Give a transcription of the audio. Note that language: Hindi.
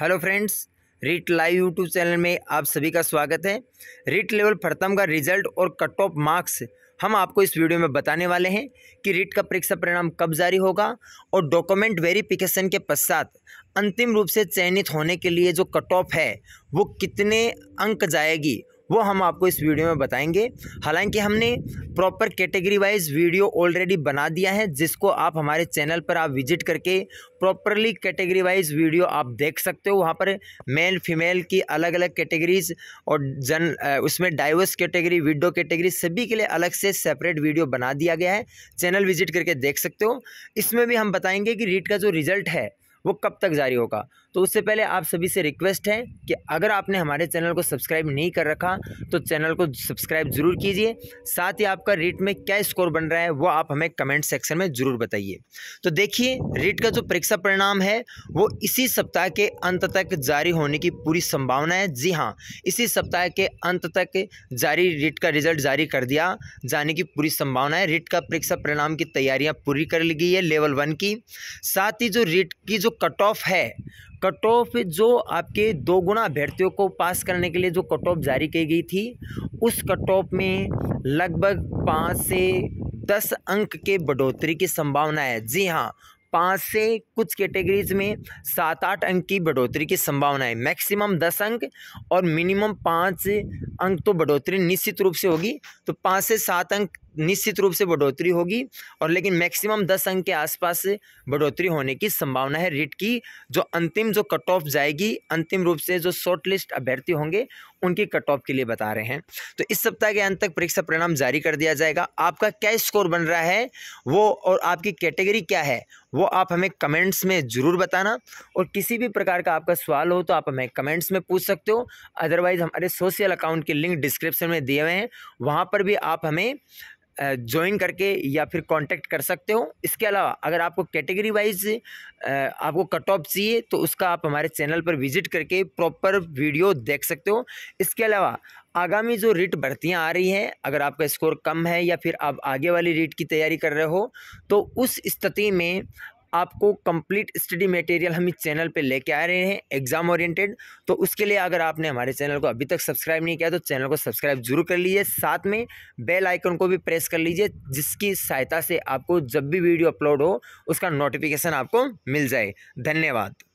hello friends REET live YouTube channel में आप सभी का स्वागत है रिट लेवल प्रथम का रिजल्ट और कट ऑफ मार्क्स हम आपको इस वीडियो में बताने वाले हैं कि रिट का परीक्षा परिणाम कब जारी होगा और डॉक्यूमेंट वेरिफिकेशन के पश्चात अंतिम रूप से चयनित होने के लिए जो कट ऑफ है वो कितने अंक जाएगी वो हम आपको इस वीडियो में बताएंगे हालांकि हमने proper category wise video already बना दिया है जिसको आप हमारे चैनल पर आप विजिट करके प्रॉपरली कैटेगरी वाइज वीडियो आप देख सकते हो वहाँ पर मेल फीमेल की अलग अलग कैटेगरीज और जन उसमें डाइवर्स कैटेगरी विडो कैटेगरी सभी के लिए अलग से सेपरेट वीडियो बना दिया गया है चैनल विजिट करके देख सकते हो इसमें भी हम बताएंगे कि रीट का जो रिज़ल्ट है वो कब तक जारी होगा तो उससे पहले आप सभी से रिक्वेस्ट है कि अगर आपने हमारे चैनल को सब्सक्राइब नहीं कर रखा तो चैनल को सब्सक्राइब ज़रूर कीजिए साथ ही आपका रीट में क्या स्कोर बन रहा है वो आप हमें कमेंट सेक्शन में ज़रूर बताइए तो देखिए रीट का जो परीक्षा परिणाम है वो इसी सप्ताह के अंत तक जारी होने की पूरी संभावना है जी हाँ इसी सप्ताह के अंत तक जारी रीट का रिजल्ट जारी कर दिया जाने की पूरी संभावना है रीट का परीक्षा परिणाम की तैयारियां पूरी कर ली गई है लेवल वन की साथ ही जो रीट की जो कट ऑफ है कट ऑफ जो आपके दो गुना अभ्यर्थियों को पास करने के लिए जो कट ऑफ जारी की गई थी उस कट ऑफ में लगभग पाँच से दस अंक के बढ़ोतरी की संभावना है जी हाँ पाँच से कुछ कैटेगरीज में सात आठ अंक की बढ़ोतरी की संभावना है मैक्सिमम दस अंक और मिनिमम पाँच अंक तो बढ़ोतरी निश्चित रूप से होगी तो पाँच से सात अंक निश्चित रूप से बढ़ोतरी होगी और लेकिन मैक्सिमम दस अंक के आसपास बढ़ोतरी होने की संभावना है रिट की जो अंतिम जो कट ऑफ जाएगी अंतिम रूप से जो शॉर्ट लिस्ट अभ्यर्थी होंगे उनकी कट ऑफ के लिए बता रहे हैं तो इस सप्ताह के अंत तक परीक्षा परिणाम जारी कर दिया जाएगा आपका क्या स्कोर बन रहा है वो और आपकी कैटेगरी क्या है वो आप हमें कमेंट्स में ज़रूर बताना और किसी भी प्रकार का आपका सवाल हो तो आप हमें कमेंट्स में पूछ सकते हो अदरवाइज़ हमारे सोशल अकाउंट के लिंक डिस्क्रिप्शन में दिए हुए हैं वहाँ पर भी आप हमें ज्वाइन करके या फिर कांटेक्ट कर सकते हो इसके अलावा अगर आपको कैटेगरी वाइज आपको कट ऑफ चाहिए तो उसका आप हमारे चैनल पर विजिट करके प्रॉपर वीडियो देख सकते हो इसके अलावा आगामी जो रीट भर्तियाँ आ रही हैं अगर आपका स्कोर कम है या फिर आप आगे वाली रीट की तैयारी कर रहे हो तो उस स्थिति में आपको कंप्लीट स्टडी मटेरियल हम इस चैनल पे लेके आ रहे हैं एग्ज़ाम ओरिएंटेड तो उसके लिए अगर आपने हमारे चैनल को अभी तक सब्सक्राइब नहीं किया तो चैनल को सब्सक्राइब जरूर कर लीजिए साथ में बेल आइकन को भी प्रेस कर लीजिए जिसकी सहायता से आपको जब भी वीडियो अपलोड हो उसका नोटिफिकेशन आपको मिल जाए धन्यवाद